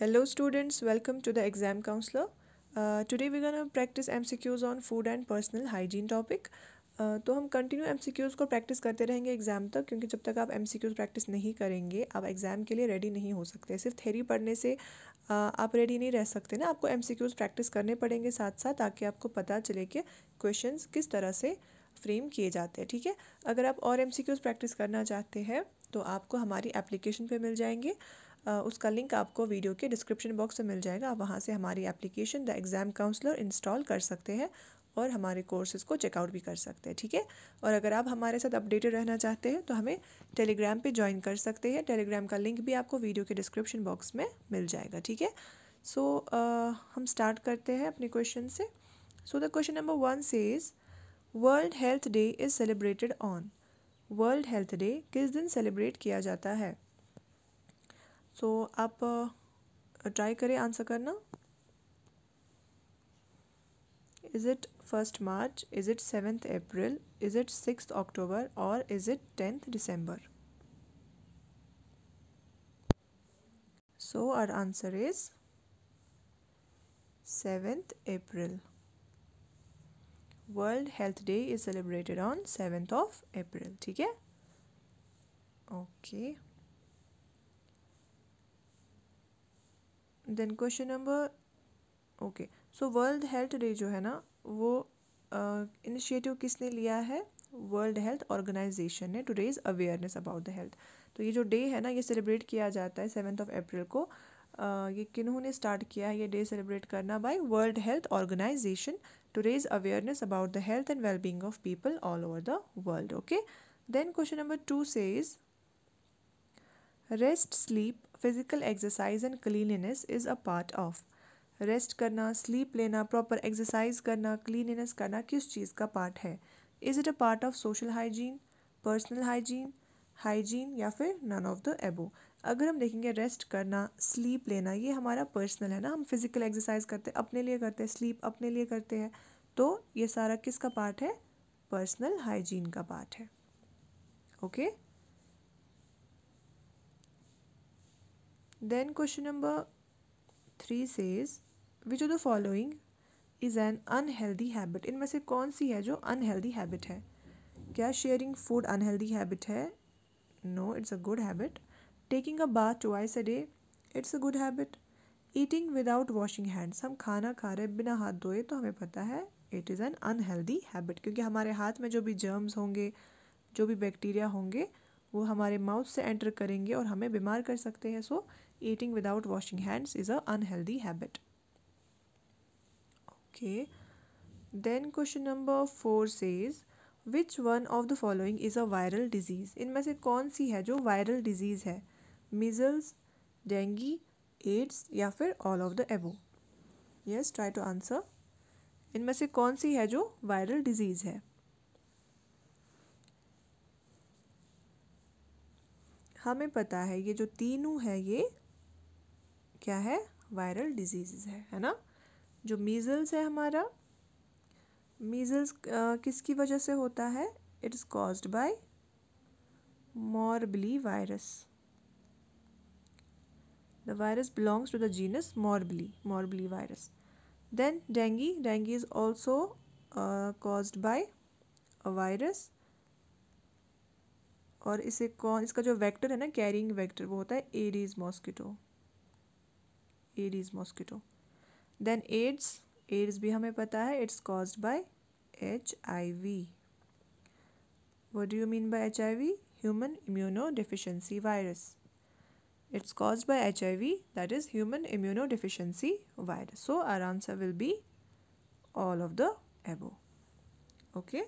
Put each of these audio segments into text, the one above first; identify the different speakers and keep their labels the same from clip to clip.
Speaker 1: Hello students, welcome to the exam counselor. Uh, today we're gonna practice MCQs on food and personal hygiene topic. Uh, तो हम continue M को practice करते रहेंगे exam तक क्योंकि जब तक आप एम प्रैक्टिस नहीं करेंगे आप एग्जाम के लिए रेडी नहीं हो सकते सिर्फ थेरी पढ़ने से uh, आप रेडी नहीं रह सकते ना आपको एम प्रैक्टिस करने पड़ेंगे साथ साथ ताकि आपको पता चले कि क्वेश्चन किस तरह से फ्रेम किए जाते हैं ठीक है अगर आप और एम प्रैक्टिस करना चाहते हैं तो आपको हमारी एप्लीकेशन पर मिल जाएंगे उसका लिंक आपको वीडियो के डिस्क्रिप्शन बॉक्स में मिल जाएगा आप वहाँ से हमारी application the exam counsellor install कर सकते हैं और हमारे कोर्सेज़ को चेकआउट भी कर सकते हैं ठीक है और अगर आप हमारे साथ अपडेटेड रहना चाहते हैं तो हमें टेलीग्राम पे ज्वाइन कर सकते हैं टेलीग्राम का लिंक भी आपको वीडियो के डिस्क्रिप्शन बॉक्स में मिल जाएगा ठीक है सो हम स्टार्ट करते हैं अपने क्वेश्चन से so the question number one says world health day is celebrated on world health day किस दिन सेलिब्रेट किया जाता है सो तो आप ट्राई करें आंसर करना is it first March is it seventh April is it six October और is it tenth December so our answer is seventh April world health day is celebrated on seventh of April ठीक है? Okay. Then question number okay so world health day जो है ना वो initiative uh, किसने लिया है वर्ल्ड हेल्थ ऑर्गेनाइजेशन ने to raise awareness about the health तो ये जो डे है ना ये सेलिब्रेट किया जाता है सेवन्थ ऑफ अप्रैल को uh, ये किन्हों ने स्टार्ट किया है ये डे सेलिब्रेट करना by world health organisation to raise awareness about the health and wellbeing of people all over the world okay then question number two says is rest sleep physical exercise and cleanness is a part of rest करना sleep लेना proper exercise करना cleanness करना किस चीज़ का part है is it a part of social hygiene personal hygiene hygiene या फिर नन ऑफ द एबो अगर हम देखेंगे रेस्ट करना स्लीप लेना ये हमारा पर्सनल है ना हम फिज़िकल एक्सरसाइज करते हैं अपने लिए करते हैं स्लीप अपने लिए करते हैं तो ये सारा किसका पार्ट है पर्सनल हाइजीन का पार्ट है okay okay? Then question number three says which of the following is an unhealthy habit इनमें से कौन सी है जो अनहेल्दी हैबिट है क्या शेयरिंग फूड अनहेल्दी हैबिट है no it's a good habit taking a bath twice a day it's a good habit eating without washing hands हम खाना खा रहे बिना हाथ धोए तो हमें पता है it is an unhealthy habit क्योंकि हमारे हाथ में जो भी जर्म्स होंगे जो भी बैक्टीरिया होंगे वो हमारे माउथ से एंटर करेंगे और हमें बीमार कर सकते हैं so eating without washing hands is a unhealthy habit okay then question number 4 says which one of the following is a viral disease इनमें se kaun si hai jo viral disease hai measles dengue AIDS या फिर all of the above yes try to answer इनमें se kaun si hai jo viral disease hai हमें पता है ये जो तीनों है ये क्या है वायरल डिजीज़ है है ना जो मीज़ल्स है हमारा मीज़ल्स किसकी वजह से होता है it's caused by morbilli virus the virus belongs to the genus morbilli morbilli virus then dengue dengue is also caused by a virus और इसे कौन इसका जो वेक्टर है ना कैरिंग वेक्टर वो होता है aedes mosquito aedes mosquito then AIDS AIDS भी हमें पता है it's caused by H I V what do you mean by H I V human immunodeficiency virus it's caused by H I V that is human immunodeficiency virus so our answer will be all of the above okay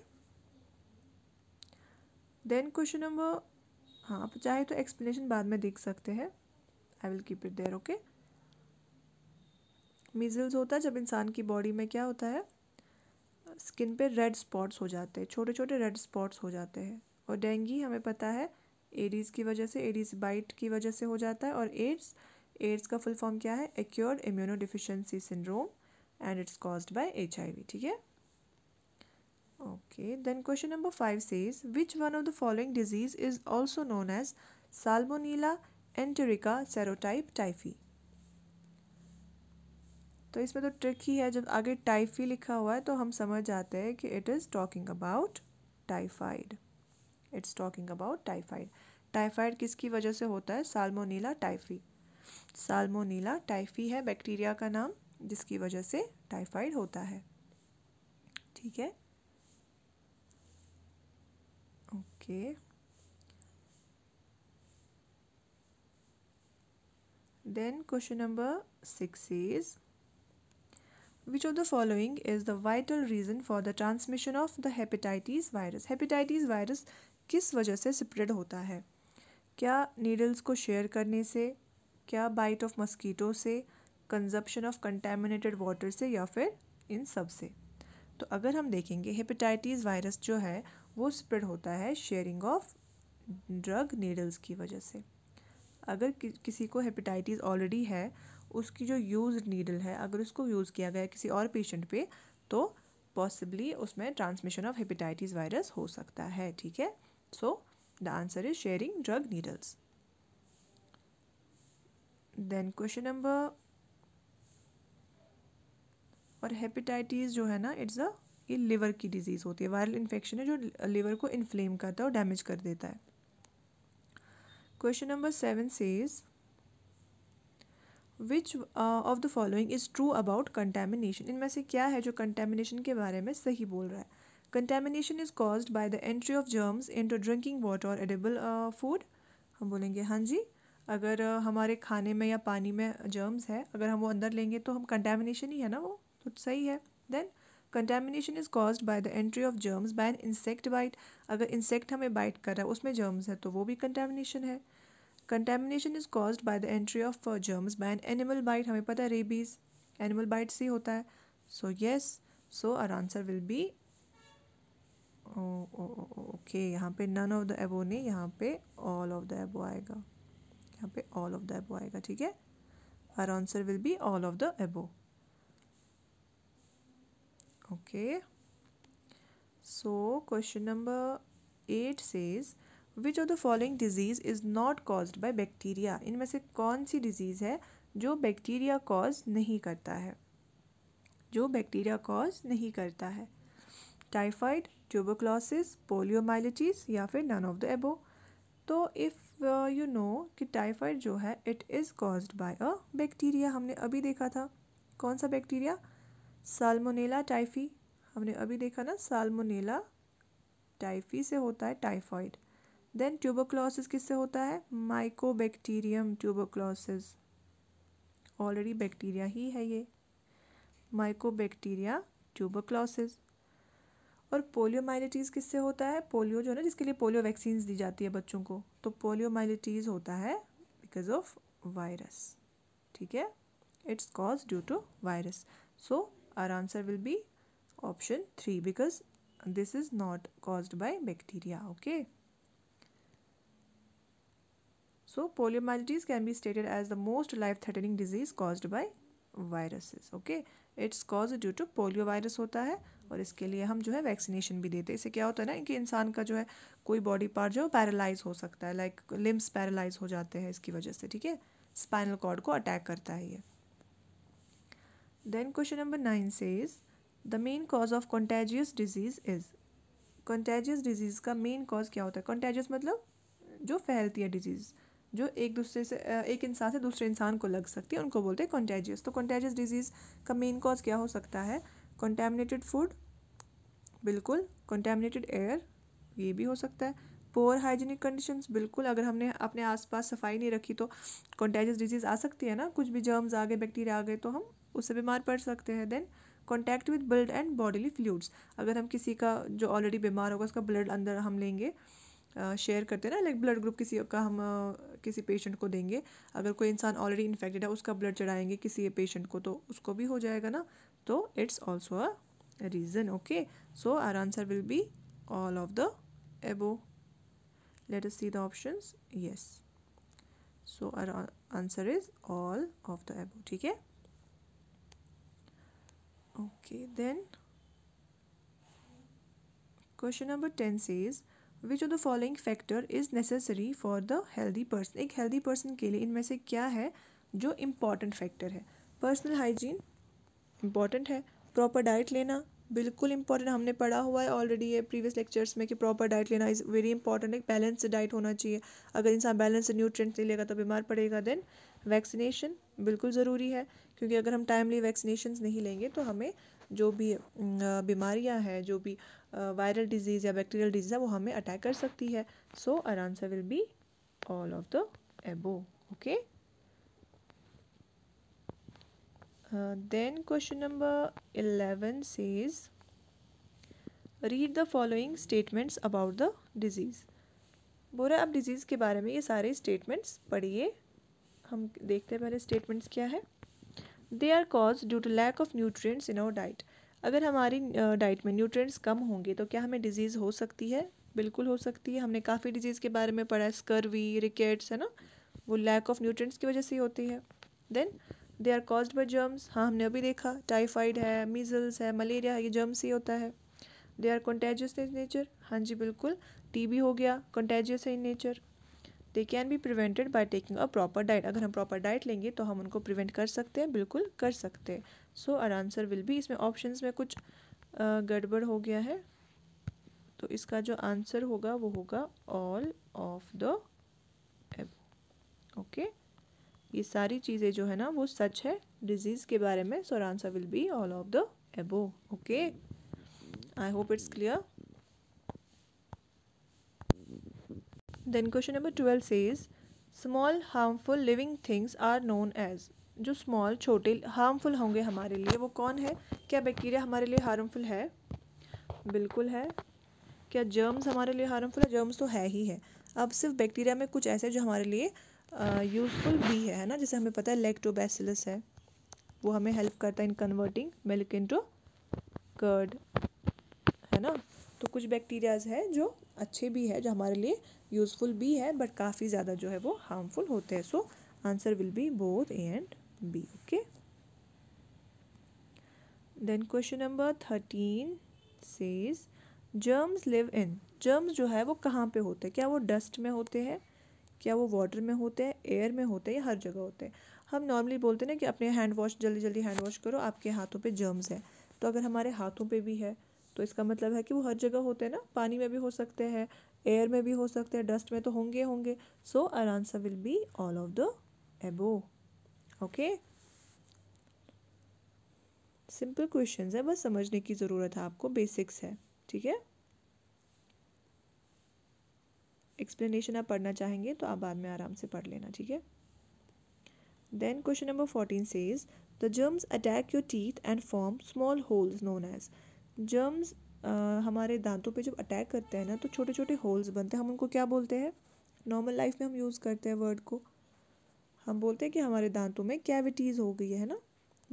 Speaker 1: then question number हाँ आप चाहे तो explanation बाद में देख सकते हैं I will keep it there okay measles होता है जब इंसान की बॉडी में क्या होता है स्किन पे रेड स्पॉट्स हो जाते हैं छोटे छोटे रेड स्पॉट्स हो जाते हैं और डेंगी हमें पता है एडीज़ की वजह से एडीज़ बाइट की वजह से हो जाता है और एड्स एड्स का फुल फॉर्म क्या है acquired immuno deficiency syndrome and it's caused by H ठीक है okay then question number five says which one of the following disease is also known as salmonella enterica serotype typhi तो इसमें तो trick ही है जब आगे टाइफी लिखा हुआ है तो हम समझ जाते हैं कि it is talking about typhoid it's talking about typhoid typhoid किसकी वजह से होता है साल्मोनीला टाइफी साल्मोनीला टाइफी है बैक्टीरिया का नाम जिसकी वजह से टाइफाइड होता है ठीक है okay then question number six is Which of the following is the vital reason for the transmission of the hepatitis virus? Hepatitis virus किस वजह से स्प्रेड होता है क्या नीडल्स को शेयर करने से क्या बाइट ऑफ मस्कीटो से कंजप्शन ऑफ कंटेमिनेटेड वाटर से या फिर इन सब से तो अगर हम देखेंगे हेपेटाइटिस वायरस जो है वो स्प्रेड होता है शेयरिंग ऑफ ड्रग नीडल्स की वजह से अगर कि, किसी को हेपेटाइटिस ऑलरेडी है उसकी जो यूज़ नीडल है अगर उसको यूज़ किया गया किसी और पेशेंट पे तो पॉसिबली उसमें ट्रांसमिशन ऑफ हेपेटाइटिस वायरस हो सकता है ठीक है so the answer is sharing drug needles then question number और हेपेटाइटिस जो है ना इट्स अ ये लिवर की डिजीज़ होती है वायरल इन्फेक्शन है जो लिवर को इन्फ्लेम करता है और डैमेज कर देता है question number seven says which of the following is true about contamination इनमें से क्या है जो कंटेमिनेशन के बारे में सही बोल रहा है contamination is caused by the entry of germs into drinking water और एडेबल फूड हम बोलेंगे हाँ जी अगर uh, हमारे खाने में या पानी में जर्म्स है अगर हम वो अंदर लेंगे तो हम कंटेमिनेशन ही है ना वो तो सही है then contamination is caused by the entry of germs by an insect bite अगर इंसेक्ट हमें बाइट कर रहा है उसमें जर्म्स है तो वो भी कंटेमिनेशन है contamination is cause by the entry of germs by an animal bite हमें पता है रेबीज एनिमल बाइट से होता है so yes so our answer will be okay यहाँ पे नन ऑफ द एबो नहीं यहाँ पे ऑल ऑफ द एबो आएगा यहाँ पे ऑल ऑफ द एबो आएगा ठीक है our answer will be all of the above okay so question number eight says which of the following disease is not cause by bacteria इनमें से कौन सी डिजीज़ है जो बैक्टीरिया कॉज नहीं करता है जो बैक्टीरिया कॉज नहीं करता है टाइफाइड ट्यूबोक्लोसिस पोलियोमाइलिटीज या फिर नन ऑफ द एबो तो इफ़ यू नो कि टाइफाइड जो है it is caused by a bacteria हमने अभी देखा था कौन सा बैक्टीरिया साल्मोनेला टाइफी हमने अभी देखा ना साल्मोनेला टाइफी से होता है टाइफाइड देन ट्यूबोक्लोसिस किससे होता है माइकोबैक्टीरियम ट्यूबोक्लोसिस ऑलरेडी बैक्टीरिया ही है ये माइकोबैक्टीरिया ट्यूबोक्लोसिस और पोलियोमाइलिटीज़ किससे होता है पोलियो जो है ना जिसके लिए पोलियो वैक्सीन दी जाती है बच्चों को तो पोलियोमाइलिटीज़ होता है बिकॉज ऑफ वायरस ठीक है it's cause due to virus so our answer will be option three because this is not caused by bacteria okay So poliomyelitis can be stated as the most life-threatening disease caused by viruses. Okay, it's cause due to polio virus होता है और इसके लिए हम जो है vaccination भी देते हैं इससे क्या होता है ना कि इंसान का जो है कोई बॉडी पार्ट जो है पैरालाइज हो सकता है लाइक लिम्स पैरालाइज हो जाते हैं इसकी वजह से ठीक है स्पाइनल कॉर्ड को अटैक करता है ये then question number nine says is the main cause of contagious disease is contagious disease का मेन कॉज क्या होता है कॉन्टेजियस मतलब जो फैलती है डिजीज़ जो एक दूसरे से एक इंसान से दूसरे इंसान को लग सकती है उनको बोलते हैं कॉन्टेजियस तो कॉन्टेजियस डिजीज़ का मेन कॉज क्या हो सकता है कॉन्टेमिनेटेड फूड बिल्कुल कॉन्टेमिनेटेड एयर ये भी हो सकता है पोअर हाइजीनिक कंडीशंस बिल्कुल अगर हमने अपने आसपास सफाई नहीं रखी तो कॉन्टेजियस डिजीज़ आ सकती है ना कुछ भी जर्म्स आ गए बैक्टीरिया आ गए तो हम उससे बीमार पड़ सकते हैं then contact with blood and bodily fluids अगर हम किसी का जो ऑलरेडी बीमार होगा उसका ब्लड अंदर हम लेंगे शेयर करते हैं ना लाइक ब्लड ग्रुप किसी का हम किसी पेशेंट को देंगे अगर कोई इंसान ऑलरेडी इन्फेक्टेड है उसका ब्लड चढ़ाएंगे किसी पेशेंट को तो उसको भी हो जाएगा ना तो it's also a reason okay so our answer will be all of the above let us see the option yes so our answer is all of the above ठीक है okay then question number ten says which of the following factor is necessary for the healthy person एक healthy person के लिए इनमें से क्या है जो इम्पॉर्टेंट फैक्टर है पर्सनल हाइजीन इम्पॉर्टेंट है प्रॉपर डाइट लेना बिल्कुल इंपॉर्टेंट हमने पढ़ा हुआ है ऑलरेडी ये प्रीवियस लेक्चर्स में कि प्रॉपर डाइट लेना इज़ वेरी इंपॉर्टेंट एक बैलेंस डाइट होना चाहिए अगर इंसान बैलेंस न्यूट्रिएंट्स नहीं लेगा तो बीमार पड़ेगा देन वैक्सीनेशन बिल्कुल ज़रूरी है क्योंकि अगर हम टाइमली वैक्सीनेशन नहीं लेंगे तो हमें जो भी बीमारियां हैं जो भी वायरल डिजीज़ या बैक्टीरियल डिजीज़ है वो हमें अटैक कर सकती है so our answer will be all of the above okay then question number eleven says read the following statements about the diseases बोरा आप डिज़ीज़ के बारे में ये सारे स्टेटमेंट्स पढ़िए हम देखते हैं पहले स्टेटमेंट्स क्या है they are cause due to lack of nutrients in our diet अगर हमारी डाइट में न्यूट्रिएंट्स कम होंगे तो क्या हमें डिजीज़ हो सकती है बिल्कुल हो सकती है हमने काफ़ी डिजीज़ के बारे में पढ़ा है स्कर्वी रिकेट्स है ना वो लैक ऑफ न्यूट्रिएंट्स की वजह से होती है then they are cause by germs हाँ हमने अभी देखा टाइफाइड है मीजल्स है मलेरिया है ये जर्म्स ही होता है they are contagious in nature हाँ जी बिल्कुल टीबी हो गया कॉन्टेजियस है in nature they can be prevented by taking a proper diet अगर हम प्रॉपर डाइट लेंगे तो हम उनको प्रिवेंट कर सकते हैं बिल्कुल कर सकते हैं सो आर आंसर विल भी इसमें ऑप्शन में कुछ गड़बड़ हो गया है तो इसका जो आंसर होगा वो होगा ऑल ऑफ द ओके ये सारी चीज़ें जो है ना वो सच है डिजीज़ के बारे में so answer will be all of the above okay I hope it's clear then question number twelve says small harmful living things are known as जो स्मॉल छोटे हार्मफुल होंगे हमारे लिए वो कौन है क्या बैक्टीरिया हमारे लिए हार्मफुल है बिल्कुल है क्या जर्म्स हमारे लिए हार्मफुल है जर्म्स तो है ही है अब सिर्फ बैक्टीरिया में कुछ ऐसे जो हमारे लिए यूज़फुल भी है है ना जैसे हमें पता है लेक्टोबैसिलस है वो हमें हेल्प करता है in converting milk into curd है ना तो कुछ बैक्टीरियाज़ है जो अच्छे भी है जो हमारे लिए यूज़फुल भी है बट काफ़ी ज़्यादा जो है वो हार्मफुल होते हैं so answer will be both A and B okay then question number thirteen says germs live in germs जो है वो कहाँ पे होते हैं क्या वो डस्ट में होते हैं क्या वो वाटर में होते हैं एयर में होते हैं या हर जगह होते हैं हम नॉर्मली बोलते हैं ना कि अपने हैंड वॉश जल्दी जल्दी हैंड वॉश करो आपके हाथों पे जर्म्स हैं तो अगर हमारे हाथों पे भी है तो इसका मतलब है कि वो हर जगह होते हैं ना पानी में भी हो सकते हैं एयर में भी हो सकते हैं डस्ट में तो होंगे होंगे so our answer will be all of the above okay simple question है बस समझने की ज़रूरत है आपको बेसिक्स है ठीक है एक्सप्लेनेशन आप पढ़ना चाहेंगे तो आप बाद में आराम से पढ़ लेना ठीक है then question number fourteen says the germs attack your teeth and form small holes known as germs हमारे दांतों पे जब अटैक करते हैं ना तो छोटे छोटे होल्स बनते हैं हम उनको क्या बोलते हैं नॉर्मल लाइफ में हम यूज़ करते हैं वर्ड को हम बोलते हैं कि हमारे दांतों में कैविटीज़ हो गई है ना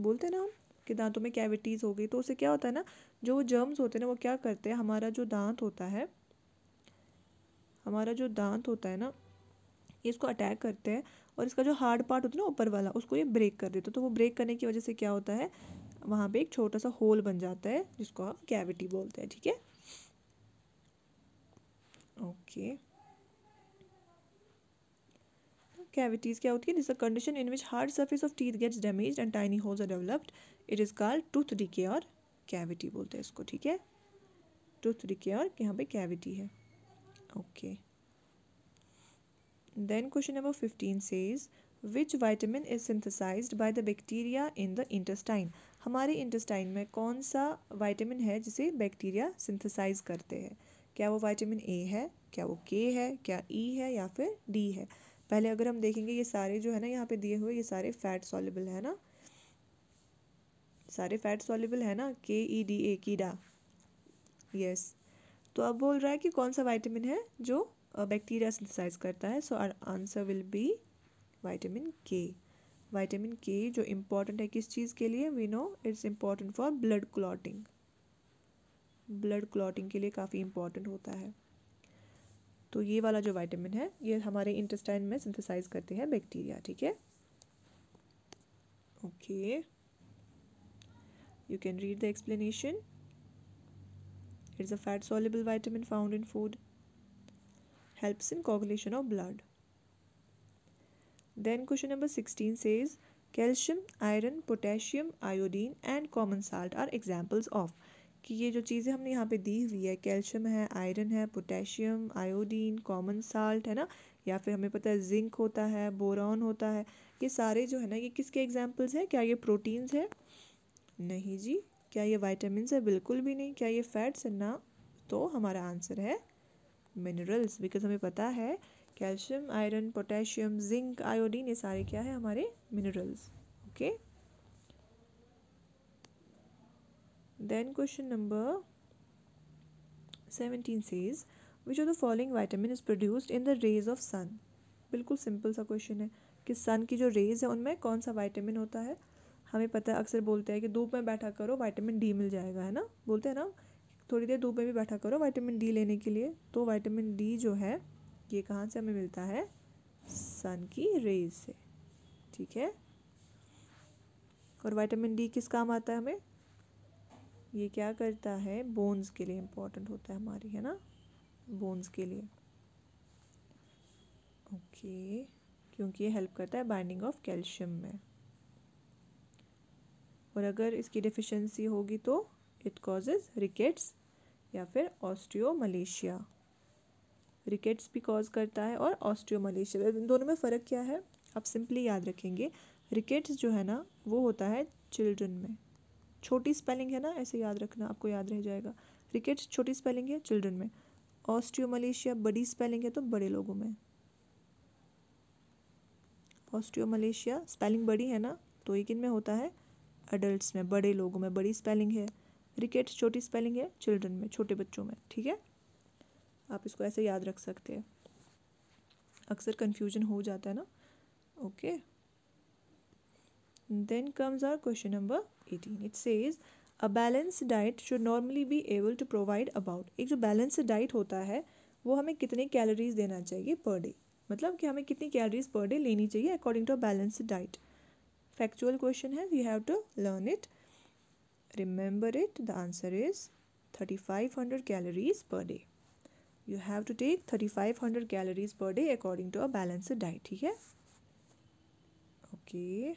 Speaker 1: बोलते हैं ना हम कि दांतों में कैविटीज़ हो गई तो उससे क्या होता है ना जो जर्म्स होते हैं ना वो क्या करते हैं हमारा जो दांत होता है हमारा जो दांत होता है ना इसको अटैक करते हैं और इसका जो हार्ड पार्ट होता है ना ऊपर वाला उसको ये ब्रेक कर देते तो वो ब्रेक करने की वजह से क्या होता है वहाँ पे एक छोटा सा होल बन जाता है जिसको हम कैविटी बोलते हैं ठीक है ओके कैविटीज़ क्या होती है this a condition in which hard surface of teeth gets damage and tiny holes are developed it is called tooth decay और कैविटी बोलते हैं इसको ठीक है टूथ डिके और यहाँ पे कैविटी है okay then question number fifteen says which vitamin is synthesized by the bacteria in the intestine हमारे इंटेस्टाइन में कौन सा वाइटामिन है जिसे बैक्टीरिया सिंथेसाइज करते हैं क्या वो वाइटामिन ए है क्या वो के है क्या ई e है या फिर डी है पहले अगर हम देखेंगे ये सारे जो है ना यहाँ पे दिए हुए ये सारे फैट सॉलेबल है ना सारे फैट सॉलेबल है ना के ई डी ए कीडा यस तो अब बोल रहा है कि कौन सा वाइटामिन है जो बैक्टीरिया सिंथेसाइज करता है so our answer will be vitamin K vitamin K जो इम्पॉर्टेंट है किस चीज़ के लिए we know it's important for blood clotting blood clotting के लिए काफ़ी इम्पॉर्टेंट होता है तो ये वाला जो वाइटामिन है ये हमारे इंटेस्टाइन में सिंथेसाइज करते हैं बैक्टीरिया ठीक है okay you can read the explanation it's a fat soluble vitamin found in food helps in coagulation of blood Then question number sixteen says calcium iron potassium iodine and common salt are examples of कि ये जो चीज़ें हमने यहाँ पे दी हुई है calcium है आयरन है पोटेशियम आयोडीन कॉमन साल्ट है ना या फिर हमें पता है जिंक होता है बोरॉन होता है ये सारे जो है ना ये किसके एग्जाम्पल्स हैं क्या ये प्रोटीन्स है नहीं जी क्या ये वाइटामस है बिल्कुल भी नहीं क्या ये फैट्स है ना तो हमारा आंसर है मिनरल्स बिकॉज हमें पता है calcium iron potassium zinc iodine ये सारे क्या है हमारे minerals okay then question number seventeen says which of the following vitamin is produced in the rays of sun बिल्कुल सिंपल सा क्वेश्चन है कि सन की जो रेज है उनमें कौन सा वाइटामिन होता है हमें पता है अक्सर बोलते हैं कि धूप में बैठा करो वाइटामिन डी मिल जाएगा है ना बोलते हैं ना थोड़ी देर धूप में भी बैठा करो वाइटामिन डी लेने के लिए तो वाइटामिन डी जो है ये कहाँ से हमें मिलता है सन की रेज से ठीक है और विटामिन डी किस काम आता है हमें ये क्या करता है बोन्स के लिए इम्पोर्टेंट होता है हमारी है ना बोन्स के लिए ओके क्योंकि ये हेल्प करता है बाइंडिंग ऑफ कैल्शियम में और अगर इसकी डिफिशेंसी होगी तो इट कॉजेज रिकेट्स या फिर ऑस्ट्रियो मलेशिया रिकेट्स भी कॉज करता है और ऑस्ट्रियोमलेशिया इन दोनों में फ़र्क क्या है आप सिंपली याद रखेंगे रिकेट्स जो है ना वो होता है चिल्ड्रन में छोटी स्पेलिंग है ना ऐसे याद रखना आपको याद रह जाएगा रिकेट्स छोटी स्पेलिंग है चिल्ड्रन में ऑस्ट्रियोमलेशिया बड़ी स्पेलिंग है तो बड़े लोगों में ऑस्ट्रियोमलेशिया स्पेलिंग बड़ी है ना तो एक में होता है अडल्ट में बड़े लोगों में बड़ी स्पेलिंग है रिकेट्स छोटी स्पेलिंग है चिल्ड्रन में छोटे बच्चों में ठीक है आप इसको ऐसे याद रख सकते हैं अक्सर कन्फ्यूजन हो जाता है ना okay then comes our question number eighteen it says a balance diet should normally be able to provide about एक जो बैलेंस डाइट होता है वो हमें कितनी कैलोरीज देना चाहिए पर डे मतलब कि हमें कितनी कैलोरीज पर डे लेनी चाहिए according to a balance diet factual question है you have to learn it remember it the answer is thirty five hundred calories per day you have to take thirty five hundred calories per day according to a balanced diet ठीक है okay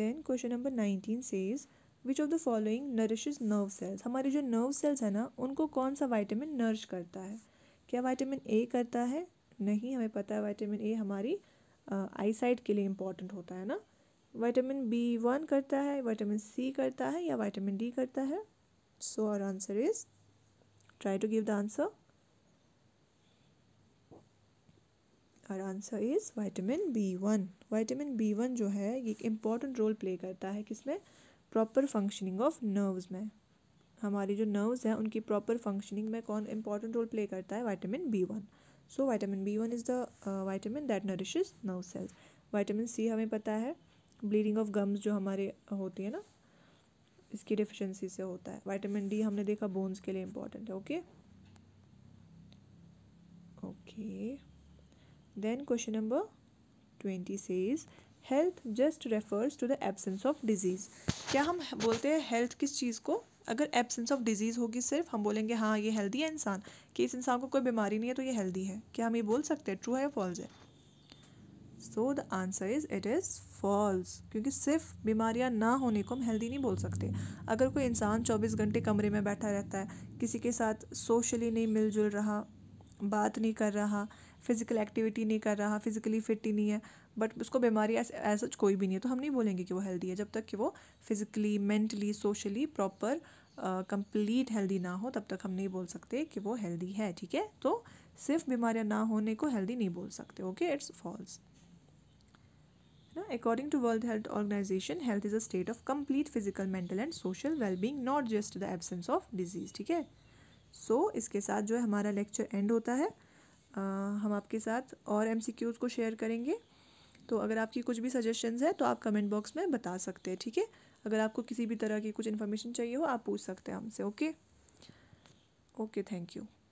Speaker 1: then question number nineteen says which of the following nourish nerve cells हमारे जो nerve cells है ना उनको कौन सा vitamin nurse करता है क्या वाइटामिन ए करता है नहीं हमें पता है वाइटामिन ए हमारी आई साइट के लिए इम्पॉर्टेंट होता है ना वाइटामिन बी वन करता है वाइटामिन सी करता है या वाइटामिन डी करता है So our answer is, try to give the answer. Our answer is vitamin B one vitamin B one जो है ये एक इम्पॉर्टेंट रोल प्ले करता है किसमें प्रॉपर फंक्शनिंग ऑफ नर्व्स में हमारी जो नर्व्स हैं उनकी प्रॉपर फंक्शनिंग में कौन इम्पॉर्टेंट रोल प्ले करता है vitamin B one so vitamin B one is the vitamin that nourishes nerve cells vitamin C हमें पता है ब्लीडिंग ऑफ गम्स जो हमारे होती है ना इसकी डिफिशेंसी से होता है वाइटामिन डी हमने देखा बोन्स के लिए इम्पॉर्टेंट है okay okay then question number twenty says health just refers to the absence of disease क्या हम बोलते हैं हेल्थ किस चीज़ को अगर एबसेंस ऑफ डिजीज़ होगी सिर्फ हम बोलेंगे हाँ ये हेल्दी है इंसान कि इस इंसान को कोई बीमारी नहीं है तो ये हेल्दी है क्या हम ये बोल सकते हैं ट्रू है या फॉल्स है so the answer is it is false क्योंकि सिर्फ बीमारियां ना होने को हम हेल्दी नहीं बोल सकते अगर कोई इंसान 24 घंटे कमरे में बैठा रहता है किसी के साथ सोशली नहीं मिलजुल रहा बात नहीं कर रहा फिज़िकल एक्टिविटी नहीं कर रहा फिज़िकली फिट ही नहीं है बट उसको बीमारी सच कोई भी नहीं है तो हम नहीं बोलेंगे कि वो हेल्दी है जब तक कि वो physically mentally socially proper complete healthy ना हो तब तक हम नहीं बोल सकते कि वो हेल्दी है ठीक है तो सिर्फ बीमारियाँ ना होने को हेल्दी नहीं बोल सकते ओके इट्स फॉल्स ना according to world health organization health is a state of complete physical mental and social wellbeing not just the absence of disease ठीक है सो इसके साथ जो है हमारा लेक्चर एंड होता है uh, हम आपके साथ और एम सी क्यूज़ को शेयर करेंगे तो अगर आपकी कुछ भी सजेशंस है तो आप कमेंट बॉक्स में बता सकते हैं ठीक है थीके? अगर आपको किसी भी तरह की कुछ इन्फॉर्मेशन चाहिए हो आप पूछ सकते हैं हमसे ओके ओके थैंक यू